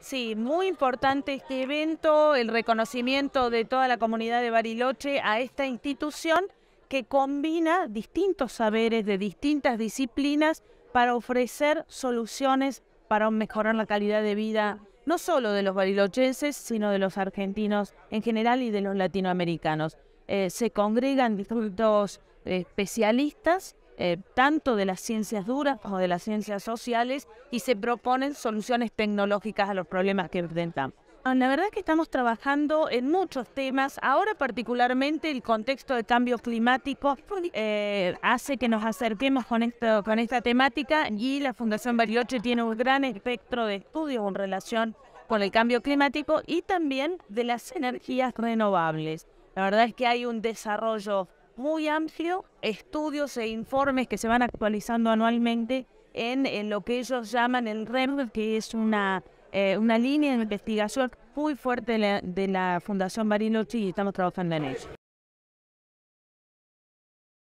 Sí, muy importante este evento, el reconocimiento de toda la comunidad de Bariloche a esta institución que combina distintos saberes de distintas disciplinas para ofrecer soluciones para mejorar la calidad de vida no solo de los barilochenses, sino de los argentinos en general y de los latinoamericanos. Eh, se congregan distintos eh, especialistas eh, tanto de las ciencias duras como de las ciencias sociales y se proponen soluciones tecnológicas a los problemas que enfrentamos. Ah, la verdad es que estamos trabajando en muchos temas. Ahora particularmente el contexto de cambio climático eh, hace que nos acerquemos con, esto, con esta temática y la Fundación Bariloche tiene un gran espectro de estudios en relación con el cambio climático y también de las energías renovables. La verdad es que hay un desarrollo muy amplio, estudios e informes que se van actualizando anualmente en, lo que ellos llaman el REM, que es una, eh, una línea de investigación muy fuerte de la, Fundación Bariloche y estamos trabajando en ello.